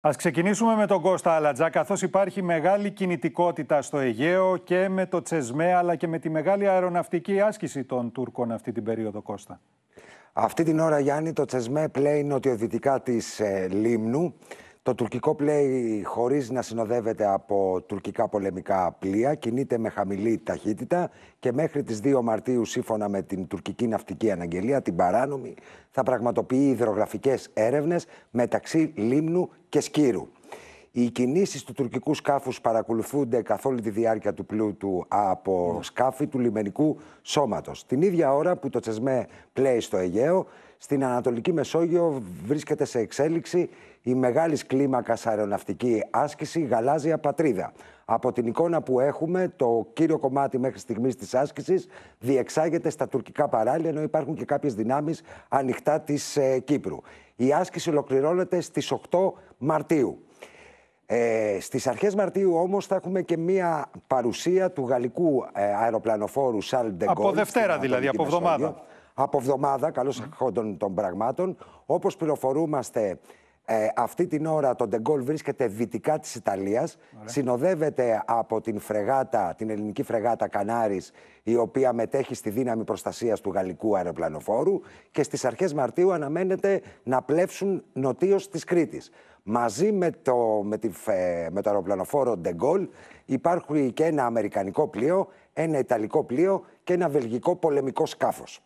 Ας ξεκινήσουμε με τον Κώστα Αλατζά, καθώς υπάρχει μεγάλη κινητικότητα στο Αιγαίο και με το Τσεσμέ, αλλά και με τη μεγάλη αεροναυτική άσκηση των Τούρκων αυτή την περίοδο, Κώστα. Αυτή την ώρα, Γιάννη, το Τσεσμέ πλέει νοτιοδυτικά της ε, Λίμνου. Το τουρκικό πλέι, χωρίς να συνοδεύεται από τουρκικά πολεμικά πλοία, κινείται με χαμηλή ταχύτητα και μέχρι τις 2 Μαρτίου, σύμφωνα με την τουρκική ναυτική αναγγελία, την παράνομη, θα πραγματοποιεί υδρογραφικές έρευνες μεταξύ Λίμνου και Σκύρου. Οι κινήσεις του τουρκικού σκάφους παρακολουθούνται καθ' όλη τη διάρκεια του πλούτου από ναι. σκάφη του λιμενικού σώματος. Την ίδια ώρα που το Τσεσμέ πλέει στο Αιγαίο, στην Ανατολική Μεσόγειο βρίσκεται σε εξέλιξη η μεγάλης κλίμακας αεροναυτική άσκηση Γαλάζια Πατρίδα. Από την εικόνα που έχουμε, το κύριο κομμάτι μέχρι στιγμής της άσκησης διεξάγεται στα τουρκικά παράλια, ενώ υπάρχουν και κάποιες δυνάμεις ανοιχτά της ε, Κύπρου. Η άσκηση ολοκληρώνεται στις 8 Μαρτίου. Ε, στις αρχές Μαρτίου όμως θα έχουμε και μία παρουσία του γαλλικού ε, αεροπλανοφόρου de Gaulle. Από Δευτέρα δηλαδή, από εβδομάδα. Από εβδομάδα, καλώς mm. των πραγμάτων. Όπως πληροφορούμαστε, ε, αυτή την ώρα το Ντεγκόλ βρίσκεται βυτικά της Ιταλίας. Συνοδεύεται από την φρεγάτα, την ελληνική φρεγάτα Κανάρης, η οποία μετέχει στη δύναμη προστασίας του γαλλικού αεροπλανοφόρου και στις αρχές Μαρτίου αναμένεται να πλέψουν νοτίως της Κρήτης. Μαζί με το, με τη, με το αεροπλανοφόρο Ντεγκόλ υπάρχει και ένα αμερικανικό πλοίο, ένα ιταλικό πλοίο και ένα βελγικό πολεμικό σκάφος.